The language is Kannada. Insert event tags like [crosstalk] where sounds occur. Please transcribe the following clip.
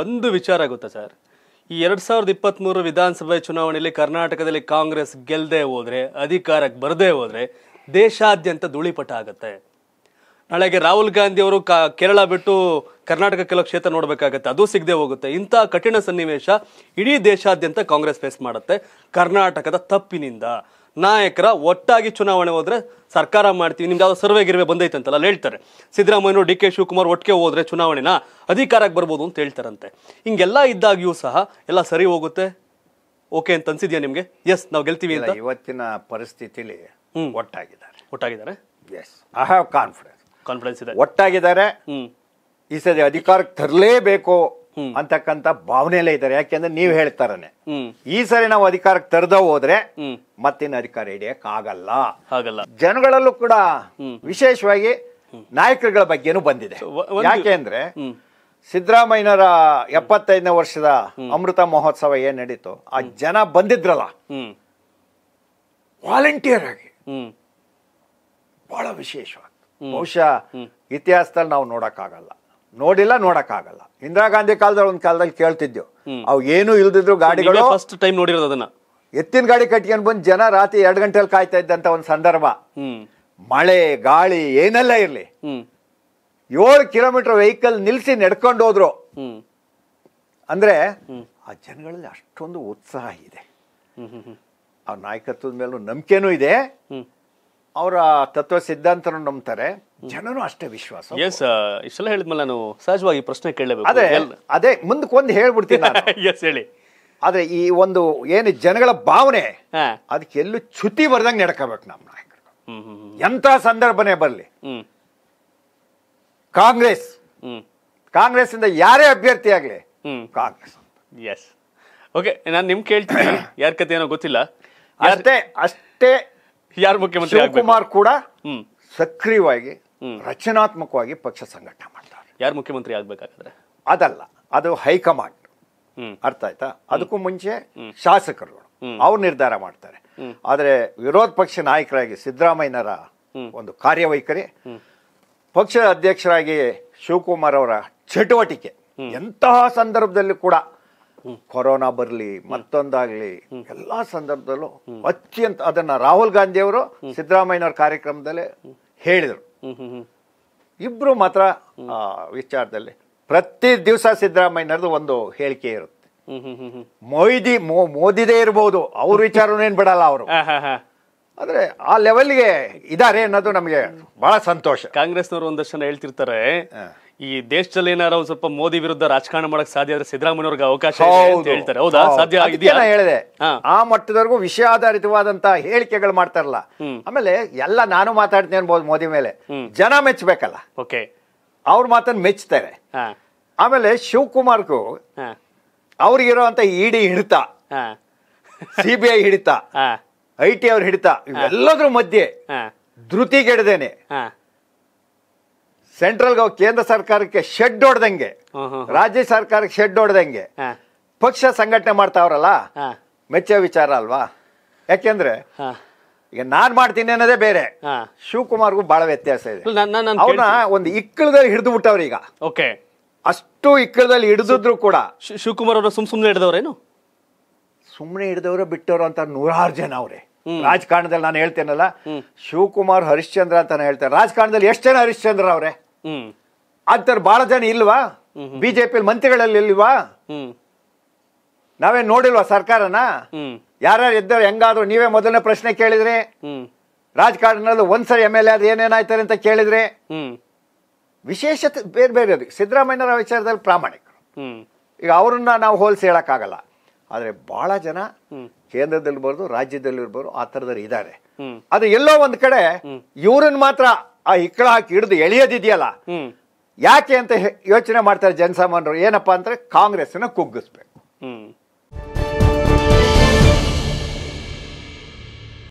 ಒಂದು ವಿಚಾರ ಗೊತ್ತಾ ಸರ್ ಈ ಎರಡ್ ಸಾವಿರದ ಇಪ್ಪತ್ತ್ ಮೂರು ವಿಧಾನಸಭೆ ಚುನಾವಣೆಯಲ್ಲಿ ಕರ್ನಾಟಕದಲ್ಲಿ ಕಾಂಗ್ರೆಸ್ ಗೆಲ್ಲದೆ ಹೋದ್ರೆ ಅಧಿಕಾರಕ್ಕೆ ಬರದೇ ಹೋದ್ರೆ ದೇಶಾದ್ಯಂತ ಧೂಳಿಪಟ ಆಗುತ್ತೆ ನಾಳೆಗೆ ರಾಹುಲ್ ಗಾಂಧಿ ಅವರು ಕೇರಳ ಬಿಟ್ಟು ಕರ್ನಾಟಕ ಕೆಲವು ಕ್ಷೇತ್ರ ನೋಡಬೇಕಾಗತ್ತೆ ಅದು ಸಿಗದೆ ಹೋಗುತ್ತೆ ಇಂಥ ಕಠಿಣ ಸನ್ನಿವೇಶ ಇಡೀ ದೇಶಾದ್ಯಂತ ಕಾಂಗ್ರೆಸ್ ಫೇಸ್ ಮಾಡುತ್ತೆ ಕರ್ನಾಟಕದ ತಪ್ಪಿನಿಂದ ನಾಯಕರ ಒಟ್ಟಾಗಿ ಚುನಾವಣೆ ಹೋದ್ರೆ ಸರ್ಕಾರ ಮಾಡ್ತೀವಿ ನಿಮ್ದು ಯಾವ್ದು ಸರ್ವೆ ಗಿರ್ವೆ ಬಂದೈತೆ ಅಂತಲ್ಲ ಹೇಳ್ತಾರೆ ಸಿದ್ದರಾಮಯ್ಯರು ಡಿ ಕೆ ಶಿವಕುಮಾರ್ ಒಟ್ಟಿಗೆ ಹೋದ್ರೆ ಚುನಾವಣೆನ ಅಧಿಕಾರಕ್ಕೆ ಬರ್ಬೋದು ಅಂತ ಹೇಳ್ತಾರಂತೆ ಹಿಂಗೆಲ್ಲ ಇದ್ದಾಗಿಯೂ ಸಹ ಎಲ್ಲ ಸರಿ ಹೋಗುತ್ತೆ ಓಕೆ ಅಂತ ಅನ್ಸಿದ್ಯಾ ನಿಮ್ಗೆ ಎಸ್ ನಾವು ಗೆಲ್ತೀವಿ ಇವತ್ತಿನ ಪರಿಸ್ಥಿತಿಲಿ ಒಟ್ಟಾಗಿದ್ದಾರೆ ಒಟ್ಟಾಗಿದ್ದಾರೆ yes I have confidence confidence ಇದೆ ಒಟ್ಟಾಗಿದ್ದಾರೆ ಈ ಸರಿ ಅಧಿಕಾರಕ್ಕೆ ತರಲೇಬೇಕು ಅಂತಕ್ಕಂತ ಭಾವನೆಯಲ್ಲೇ ಇದ್ದಾರೆ ಯಾಕೆಂದ್ರೆ ನೀವು ಹೇಳ್ತಾರನೆ ಈ ಸರಿ ನಾವು ಅಧಿಕಾರಕ್ಕೆ ತರದ ಹೋದ್ರೆ ಮತ್ತಿನ ಅಧಿಕಾರ ಹಿಡಿಯಕ್ ಆಗಲ್ಲ ಆಗಲ್ಲ ಜನಗಳಲ್ಲೂ ಕೂಡ ವಿಶೇಷವಾಗಿ ನಾಯಕರುಗಳ ಬಗ್ಗೆನೂ ಬಂದಿದೆ ಯಾಕೆಂದ್ರೆ ಸಿದ್ದರಾಮಯ್ಯನವರ ಎಪ್ಪತ್ತೈದನೇ ವರ್ಷದ ಅಮೃತ ಮಹೋತ್ಸವ ಏನ್ ನಡೀತು ಆ ಜನ ಬಂದಿದ್ರಲ್ಲ ವಾಲಂಟಿಯರ್ ಆಗಿ ಬಹಳ ವಿಶೇಷವಾಗಿ ಬಹುಶಃ ಇತಿಹಾಸದಲ್ಲಿ ನಾವು ನೋಡೋಕ್ಕಾಗಲ್ಲ ನೋಡಿಲ್ಲ ನೋಡಕ್ಕಾಗಲ್ಲ ಇಂದಿರಾ ಗಾಂಧಿ ಕಾಲದಲ್ಲಿ ಒಂದು ಕಾಲದಲ್ಲಿ ಕೇಳ್ತಿದ್ದೆವು ಅವು ಏನು ಇಲ್ದಿದ್ರು ಗಾಡಿಗಳು ಫಸ್ಟ್ ಟೈಮ್ ನೋಡಿರೋದು ಅದನ್ನ ಎತ್ತಿನ ಗಾಡಿ ಕಟ್ಕೊಂಡ್ ಬಂದು ಜನ ರಾತ್ರಿ ಎರಡು ಗಂಟೆಯಲ್ಲಿ ಕಾಯ್ತಾ ಇದ್ದಂತ ಒಂದು ಸಂದರ್ಭ ಮಳೆ ಗಾಳಿ ಏನೆಲ್ಲ ಇರಲಿ ಏಳು ಕಿಲೋಮೀಟರ್ ವೆಹಿಕಲ್ ನಿಲ್ಸಿ ನಡ್ಕೊಂಡು ಹೋದ್ರು ಅಂದ್ರೆ ಆ ಜನಗಳಲ್ಲಿ ಅಷ್ಟೊಂದು ಉತ್ಸಾಹ ಇದೆ ಆ ನಾಯಕತ್ವದ ಮೇಲೂ ನಂಬಿಕೆನೂ ಇದೆ ಅವರ ತತ್ವ ಸಿದ್ಧಾಂತರನ್ನು ನಂಬ್ತಾರೆ ಜನರು ಅಷ್ಟೇ ವಿಶ್ವಾಸ ಎಸ್ ಇಷ್ಟೆಲ್ಲ ಹೇಳಿದ್ಮೇಲೆ ನಾನು ಸಹಜವಾಗಿ ಪ್ರಶ್ನೆ ಕೇಳಬೇಕು ಅದೇ ಅದೇ ಮುಂದಕ್ಕೆ ಒಂದು ಹೇಳ್ಬಿಡ್ತೀನಿ ಎಸ್ [laughs] ಹೇಳಿ ಆದ್ರೆ ಈ ಒಂದು ಏನು ಜನಗಳ ಭಾವನೆ ಅದಕ್ಕೆ ಎಲ್ಲೂ ಚ್ಯುತಿ ಬರ್ದಂಗೆ ನಡ್ಕೋಬೇಕು ನಮ್ಮ ನಾಯಕರು ಎಂಥ ಸಂದರ್ಭನೇ ಬರಲಿ ಕಾಂಗ್ರೆಸ್ ಕಾಂಗ್ರೆಸ್ ಇಂದ ಯಾರೇ ಅಭ್ಯರ್ಥಿ ಆಗಲಿ ಕಾಂಗ್ರೆಸ್ ಎಸ್ ಓಕೆ ನಾನು ನಿಮ್ ಕೇಳ್ತೀನಿ ಯಾರ ಕತೆ ಏನೋ ಗೊತ್ತಿಲ್ಲ ಅಷ್ಟೇ ಅಷ್ಟೇ ಯಾರು ಮುಖ್ಯಮಂತ್ರಿ ಶಿವಕುಮಾರ್ ಕೂಡ ಸಕ್ರಿಯವಾಗಿ ರಚನಾತ್ಮಕವಾಗಿ ಪಕ್ಷ ಸಂಘಟನೆ ಮಾಡ್ತಾರೆ ಯಾರು ಮುಖ್ಯಮಂತ್ರಿ ಆಗ್ಬೇಕಾದ್ರೆ ಅದಲ್ಲ ಅದು ಹೈಕಮಾಂಡ್ ಅರ್ಥ ಆಯ್ತಾ ಅದಕ್ಕೂ ಮುಂಚೆ ಶಾಸಕರು ಅವ್ರು ನಿರ್ಧಾರ ಮಾಡ್ತಾರೆ ಆದರೆ ವಿರೋಧ ಪಕ್ಷ ನಾಯಕರಾಗಿ ಸಿದ್ದರಾಮಯ್ಯನರ ಒಂದು ಕಾರ್ಯವೈಖರಿ ಪಕ್ಷದ ಅಧ್ಯಕ್ಷರಾಗಿ ಶಿವಕುಮಾರ್ ಅವರ ಚಟುವಟಿಕೆ ಎಂತಹ ಸಂದರ್ಭದಲ್ಲಿ ಕೂಡ ಕೊರೋನಾ ಬರಲಿ ಮತ್ತೊಂದಾಗ್ಲಿ ಎಲ್ಲಾ ಸಂದರ್ಭದಲ್ಲೂ ಅತ್ಯಂತ ಅದನ್ನ ರಾಹುಲ್ ಗಾಂಧಿಯವರು ಸಿದ್ದರಾಮಯ್ಯನವ್ರ ಕಾರ್ಯಕ್ರಮದಲ್ಲೇ ಹೇಳಿದರು ಇಬ್ರು ಮಾತ್ರ ವಿಚಾರದಲ್ಲಿ ಪ್ರತಿ ದಿವಸ ಸಿದ್ದರಾಮಯ್ಯನವ್ರದ್ದು ಒಂದು ಹೇಳಿಕೆ ಇರುತ್ತೆ ಮೋದಿ ಮೋದಿದೇ ಇರ್ಬೋದು ಅವ್ರ ಏನ್ ಬಿಡಲ್ಲ ಅವರು ಆದರೆ ಆ ಲೆವೆಲ್ಗೆ ಇದ್ದಾರೆ ಅನ್ನೋದು ನಮಗೆ ಬಹಳ ಸಂತೋಷ ಕಾಂಗ್ರೆಸ್ನವರು ಒಂದಷ್ಟು ಹೇಳ್ತಿರ್ತಾರೆ ಈ ದೇಶದಲ್ಲಿ ಏನಾರ ಸ್ವಲ್ಪ ಮೋದಿ ವಿರುದ್ಧ ರಾಜಕಾರಣ ಮಾಡಕ್ ಸಾಧ್ಯ ಆದ್ರೆ ಸಿದ್ದರಾಮಯ್ಯವ್ರಿಗೆ ಅವಕಾಶ ಹೇಳ್ತಾರೆ ಹೌದಾ ಸಾಧ್ಯ ಹೇಳಿದೆ ಆ ಮಟ್ಟದವರೆಗೂ ಆಧಾರಿತವಾದಂತ ಹೇಳಿಕೆಗಳು ಮಾಡ್ತಾರಲ್ಲ ಆಮೇಲೆ ಎಲ್ಲ ನಾನು ಮಾತಾಡ್ತೀನಿ ಅನ್ಬೋದು ಮೋದಿ ಮೇಲೆ ಜನ ಮೆಚ್ಚಬೇಕಲ್ಲ ಓಕೆ ಅವ್ರ ಮಾತನ್ನ ಮೆಚ್ತಾರೆ ಆಮೇಲೆ ಶಿವಕುಮಾರ್ಗೂ ಹಾ ಅವ್ರಿಗಿರೋ ಇಡಿ ಹಿಡಿತ ಸಿ ಬಿ ಐ ಹಿಡಿತ ಐ ಟಿ ಅವ್ರ ಹಿಡಿತ ಇವೆಲ್ಲದ್ರ ಮಧ್ಯೆ ಧೃತಿ ಗೆಡದೇನೆ ಸೆಂಟ್ರಲ್ ಕೇಂದ್ರ ಸರ್ಕಾರಕ್ಕೆ ಶೆಡ್ ಹೊಡೆದಂಗೆ ರಾಜ್ಯ ಸರ್ಕಾರಕ್ಕೆ ಶೆಡ್ ಹೊಡೆದಂಗೆ ಪಕ್ಷ ಸಂಘಟನೆ ಮಾಡ್ತಾವ್ರಲ್ಲ ಮೆಚ್ಚ ವಿಚಾರ ಅಲ್ವಾ ಯಾಕೆಂದ್ರೆ ಈಗ ನಾನ್ ಮಾಡ್ತೀನಿ ಅನ್ನೋದೇ ಬೇರೆ ಶಿವಕುಮಾರ್ಗೂ ಬಹಳ ವ್ಯತ್ಯಾಸ ಇದೆ ಅವನ ಒಂದು ಇಕ್ಕಳದಲ್ಲಿ ಹಿಡಿದು ಬಿಟ್ಟವ್ರ ಈಗ ಓಕೆ ಅಷ್ಟು ಇಕ್ಕಳದಲ್ಲಿ ಹಿಡಿದಿದ್ರು ಕೂಡ ಶಿವಕುಮಾರ್ ಅವರು ಸುಮ್ ಸುಮ್ನೆ ಹಿಡಿದವ್ರೇನು ಸುಮ್ನೆ ಹಿಡಿದವರು ಬಿಟ್ಟವ್ರು ಅಂತ ನೂರಾರು ಜನ ಅವ್ರೆ ರಾಜಕಾರಣದಲ್ಲಿ ನಾನು ಹೇಳ್ತೇನಲ್ಲ ಶಿವಕುಮಾರ್ ಹರಿಶ್ಚಂದ್ರ ಅಂತ ಹೇಳ್ತಾರೆ ರಾಜಕಾರಣದಲ್ಲಿ ಎಷ್ಟು ಜನ ಹರಿಶ್ಚಂದ್ರ ಅವ್ರೆ ಆಗ್ತಾರ ಬಹಳ ಜನ ಇಲ್ವಾ ಬಿಜೆಪಿ ಮಂತ್ರಿಗಳಲ್ಲಿ ಇಲ್ವಾ ನಾವೇ ನೋಡಿಲ್ವಾ ಸರ್ಕಾರನ ಯಾರ್ಯಾರು ಇದ್ದಾರೆ ಹೆಂಗಾದ್ರು ನೀವೇ ಮೊದಲನೇ ಪ್ರಶ್ನೆ ಕೇಳಿದ್ರೆ ರಾಜಕಾರಣದಲ್ಲಿ ಒಂದ್ಸರಿ ಎಮ್ ಎಲ್ ಎ ಆದ್ರೆ ಏನೇನಾಯ್ತಾರೆ ಅಂತ ಕೇಳಿದ್ರೆ ವಿಶೇಷತೆ ಬೇರೆ ಬೇರೆ ಸಿದ್ದರಾಮಯ್ಯರ ವಿಚಾರದಲ್ಲಿ ಪ್ರಾಮಾಣಿಕರು ಈಗ ಅವ್ರನ್ನ ನಾವು ಹೋಲಿಸಿ ಹೇಳಕ್ಕಾಗಲ್ಲ ಆದರೆ ಬಹಳ ಜನ ಕೇಂದ್ರದಲ್ಲಿ ಬರ್ದು ರಾಜ್ಯದಲ್ಲಿ ಆ ಥರದವ್ರು ಇದ್ದಾರೆ ಅದು ಎಲ್ಲೋ ಒಂದು ಕಡೆ ಇವ್ರನ್ನ ಮಾತ್ರ ಆ ಇಕ್ಕಳ ಹಾಕಿ ಹಿಡಿದು ಎಳೆಯೋದಿದೆಯಲ್ಲ ಯಾಕೆ ಅಂತ ಯೋಚನೆ ಮಾಡ್ತಾರೆ ಜನಸಾಮಾನ್ಯರು ಏನಪ್ಪಾ ಅಂದ್ರೆ ಕಾಂಗ್ರೆಸ್ನ ಕುಗ್ಗಿಸ್ಬೇಕು